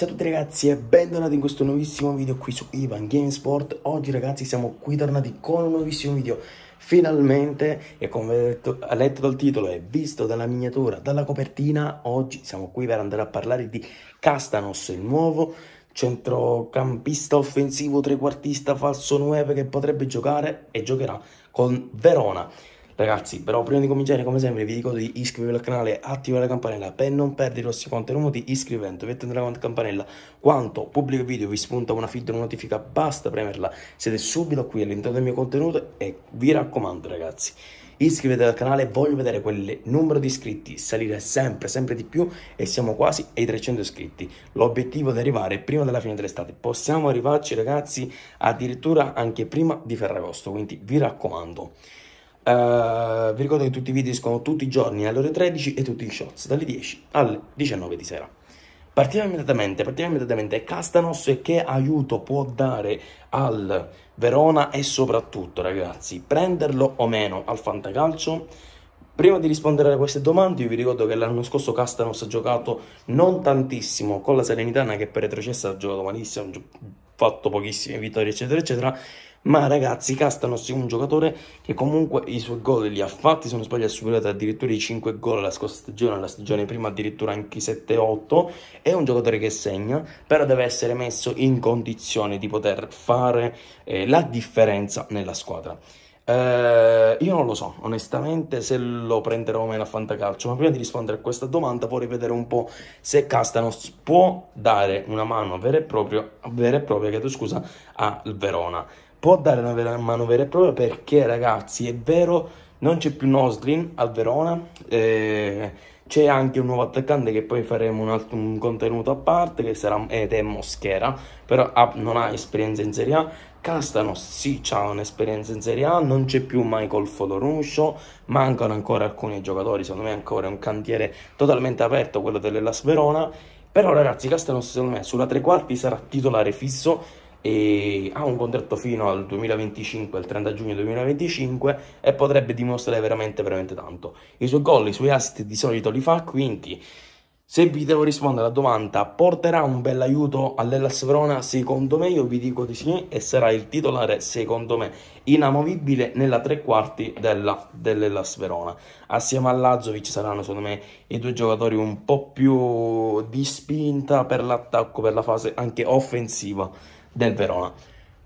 Ciao a tutti ragazzi e bentornati in questo nuovissimo video qui su Ivan Gamesport Oggi ragazzi siamo qui tornati con un nuovissimo video Finalmente, e come detto, letto dal titolo e visto dalla miniatura, dalla copertina Oggi siamo qui per andare a parlare di Castanos, il nuovo centrocampista offensivo trequartista falso 9 Che potrebbe giocare e giocherà con Verona Ragazzi, però prima di cominciare, come sempre, vi ricordo di iscrivervi al canale, attivare la campanella per non perdere i prossimi contenuti, iscrivendovi e la campanella. quanto pubblico video vi spunta una feed, una notifica, basta premerla. Siete subito qui all'interno del mio contenuto e vi raccomando, ragazzi, iscrivetevi al canale, voglio vedere quel numero di iscritti salire sempre, sempre di più e siamo quasi ai 300 iscritti. L'obiettivo è di arrivare prima della fine dell'estate. Possiamo arrivarci, ragazzi, addirittura anche prima di Ferragosto, quindi vi raccomando. Eh, vi ricordo che tutti i video escono tutti i giorni alle ore 13 e tutti i shots dalle 10 alle 19 di sera. Partiamo immediatamente, partiamo immediatamente. Castanos e che aiuto può dare al Verona e soprattutto, ragazzi, prenderlo o meno al Fantacalcio? Prima di rispondere a queste domande, io vi ricordo che l'anno scorso Castanos ha giocato non tantissimo con la Serenitana che per retrocessa ha giocato malissimo, ha fatto pochissime vittorie, eccetera, eccetera ma ragazzi Castanos è un giocatore che comunque i suoi gol li ha fatti, se non sbaglio ha superato addirittura i 5 gol la scorsa stagione, la stagione prima addirittura anche i 7-8, è un giocatore che segna, però deve essere messo in condizione di poter fare eh, la differenza nella squadra. Eh, io non lo so, onestamente, se lo prenderò o meno a Fantacalcio, ma prima di rispondere a questa domanda vorrei vedere un po' se Castanos può dare una mano vera e propria, vera e propria chiedo scusa, al Verona può dare una vera, mano vera e propria perché ragazzi è vero non c'è più Noslin al Verona eh, c'è anche un nuovo attaccante che poi faremo un, altro, un contenuto a parte che sarà ed è Moschera però ha, non ha esperienza in Serie A Castano sì ha un'esperienza in Serie A non c'è più Michael Fodoruscio mancano ancora alcuni giocatori secondo me ancora è un cantiere totalmente aperto quello dell'Elas Verona però ragazzi Castano secondo me sulla tre quarti sarà titolare fisso e ha un contratto fino al 2025, al 30 giugno 2025 e potrebbe dimostrare veramente, veramente tanto. I suoi gol, i suoi assist di solito li fa, quindi se vi devo rispondere alla domanda, porterà un bel aiuto all'Ellas Verona? Secondo me io vi dico di sì e sarà il titolare, secondo me, inamovibile nella tre quarti della, dell'Ellas Verona. Assieme a Lazzovic saranno, secondo me, i due giocatori un po' più di spinta per l'attacco, per la fase anche offensiva del Verona.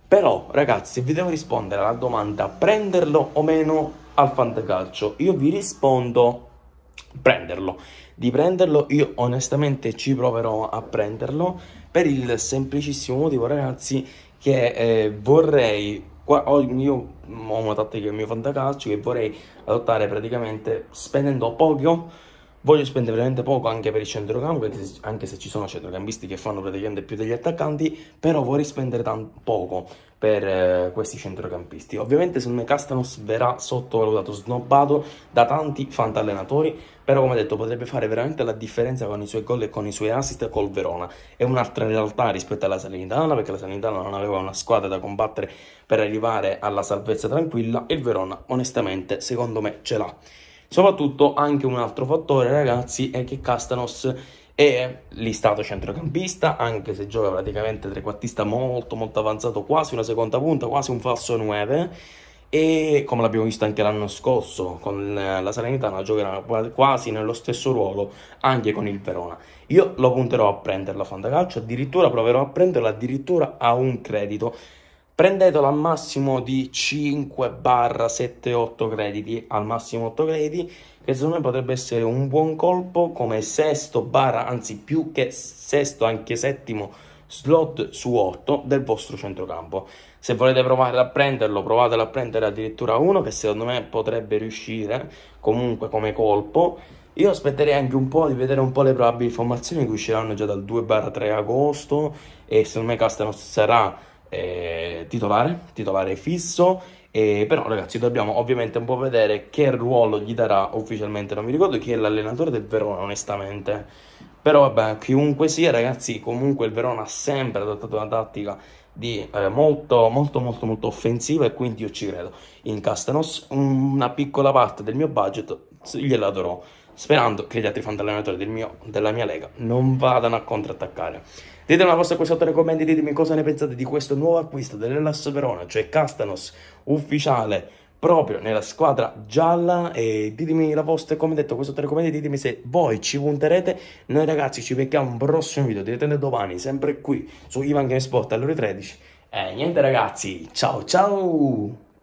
Però, ragazzi, vi devo rispondere alla domanda prenderlo o meno al fantacalcio. Io vi rispondo prenderlo. Di prenderlo io onestamente ci proverò a prenderlo per il semplicissimo motivo, ragazzi, che eh, vorrei Qua ho, io, ho una tattica del mio fantacalcio che vorrei adottare praticamente spendendo poco Voglio spendere veramente poco anche per il centrocampi, anche se ci sono centrocampisti che fanno praticamente più degli attaccanti, però vorrei spendere poco per eh, questi centrocampisti. Ovviamente secondo me Castanos verrà sottovalutato, snobbato da tanti fantallenatori, però come detto potrebbe fare veramente la differenza con i suoi gol e con i suoi assist col Verona. È un'altra realtà rispetto alla Salernitana, perché la Salernitana non aveva una squadra da combattere per arrivare alla salvezza tranquilla e il Verona onestamente secondo me ce l'ha. Soprattutto anche un altro fattore, ragazzi, è che Castanos è listato centrocampista, anche se gioca praticamente trequartista molto molto avanzato, quasi una seconda punta, quasi un falso 9 e come l'abbiamo visto anche l'anno scorso con la Salernitana giocherà quasi nello stesso ruolo anche con il Verona io lo punterò a prenderla a fantacalcio addirittura proverò a prenderla addirittura a un credito prendetelo al massimo di 5 barra 7 8 crediti al massimo 8 crediti che secondo me potrebbe essere un buon colpo come sesto barra anzi più che sesto anche settimo slot su 8 del vostro centrocampo se volete provare a prenderlo provatelo a prendere addirittura uno che secondo me potrebbe riuscire comunque come colpo io aspetterei anche un po' di vedere un po' le probabili formazioni che usciranno già dal 2 barra 3 agosto e secondo me Castano sarà eh, titolare, titolare fisso, eh, però ragazzi dobbiamo ovviamente un po' vedere che ruolo gli darà ufficialmente, non mi ricordo chi è l'allenatore del Verona onestamente, però vabbè chiunque sia ragazzi comunque il Verona ha sempre adottato una tattica di, eh, molto molto molto molto offensiva e quindi io ci credo, In Castanos, una piccola parte del mio budget gliela darò sperando che gli altri fantallenatori del mio, della mia lega non vadano a contrattaccare. Ditemi la vostra qui sotto nei commenti, ditemi cosa ne pensate di questo nuovo acquisto dell'Ellas Verona, cioè Castanos ufficiale proprio nella squadra gialla e ditemi la vostra, come detto, qui sotto commenti, ditemi se voi ci punterete. Noi ragazzi ci becchiamo un prossimo video, direttamente domani, sempre qui su Ivan Game Sport alle ore 13. E niente ragazzi, ciao ciao!